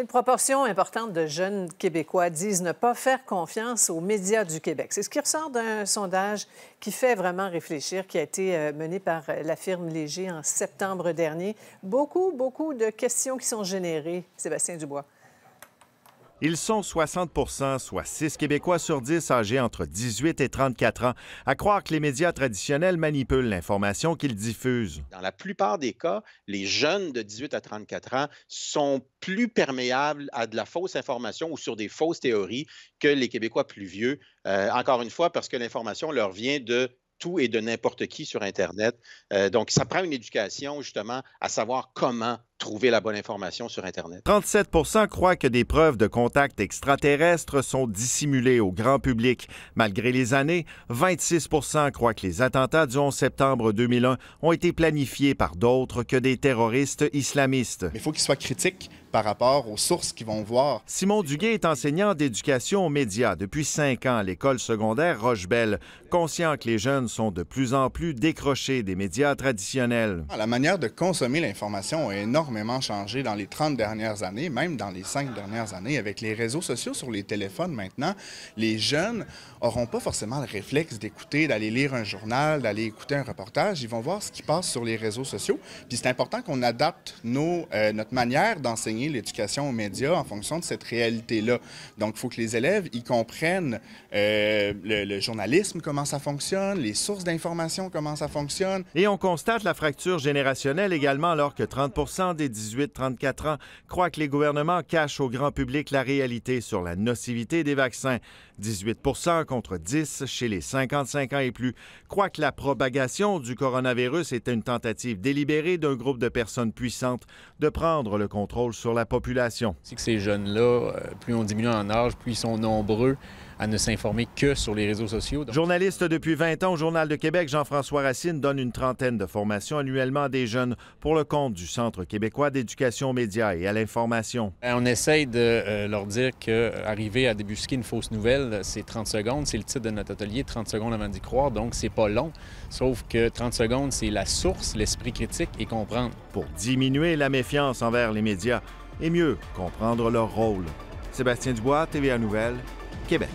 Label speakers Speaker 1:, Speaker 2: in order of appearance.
Speaker 1: Une proportion importante de jeunes Québécois disent ne pas faire confiance aux médias du Québec. C'est ce qui ressort d'un sondage qui fait vraiment réfléchir, qui a été euh, mené par euh, la firme Léger en septembre dernier. Beaucoup, beaucoup de questions qui sont générées, Sébastien Dubois.
Speaker 2: Ils sont 60 soit 6 Québécois sur 10 âgés entre 18 et 34 ans, à croire que les médias traditionnels manipulent l'information qu'ils diffusent.
Speaker 1: Dans la plupart des cas, les jeunes de 18 à 34 ans sont plus perméables à de la fausse information ou sur des fausses théories que les Québécois plus vieux, euh, encore une fois, parce que l'information leur vient de tout et de n'importe qui sur Internet. Euh, donc, ça prend une éducation justement à savoir comment trouver la bonne information sur Internet.
Speaker 2: 37 croient que des preuves de contact extraterrestre sont dissimulées au grand public. Malgré les années, 26 croient que les attentats du 11 septembre 2001 ont été planifiés par d'autres que des terroristes islamistes. il faut qu'ils soient critiques par rapport aux sources qu'ils vont voir. Simon Duguay est enseignant d'éducation aux médias depuis cinq ans à l'école
Speaker 3: secondaire Rochebelle, conscient que les jeunes sont de plus en plus décrochés des médias traditionnels. La manière de consommer l'information est énorme changé dans les 30 dernières années, même dans les 5 dernières années. Avec les réseaux sociaux sur les téléphones maintenant, les jeunes n'auront pas forcément le réflexe d'écouter, d'aller lire un journal, d'aller écouter un reportage. Ils vont voir ce qui passe sur les réseaux sociaux. Puis c'est important qu'on adapte nos, euh, notre manière d'enseigner l'éducation aux médias en fonction de cette réalité-là. Donc, il faut que les élèves y comprennent euh, le, le journalisme, comment ça fonctionne, les sources d'information, comment ça fonctionne. Et on constate la
Speaker 2: fracture générationnelle également alors que 30 des 18-34 ans croient que les gouvernements cachent au grand public la réalité sur la nocivité des vaccins. 18 contre 10 chez les 55 ans et plus croient que la propagation du coronavirus est une
Speaker 4: tentative délibérée d'un groupe de personnes puissantes de prendre le contrôle sur la population. C'est que ces jeunes-là, euh, plus on diminue en âge, plus ils sont nombreux, à ne s'informer que sur les réseaux sociaux. Journaliste depuis 20 ans au Journal de Québec, Jean-François Racine donne une trentaine de formations annuellement à des
Speaker 2: jeunes pour le compte du Centre québécois d'éducation aux médias et à l'information.
Speaker 4: Ben, on essaye de euh, leur dire qu'arriver euh, à débusquer une fausse nouvelle, c'est 30 secondes. C'est le titre de notre atelier, 30 secondes avant d'y croire, donc c'est pas long. Sauf que 30 secondes, c'est la source, l'esprit critique et comprendre. Pour diminuer la méfiance envers les médias et mieux
Speaker 2: comprendre leur rôle. Sébastien Dubois, TVA Nouvelles. Québec.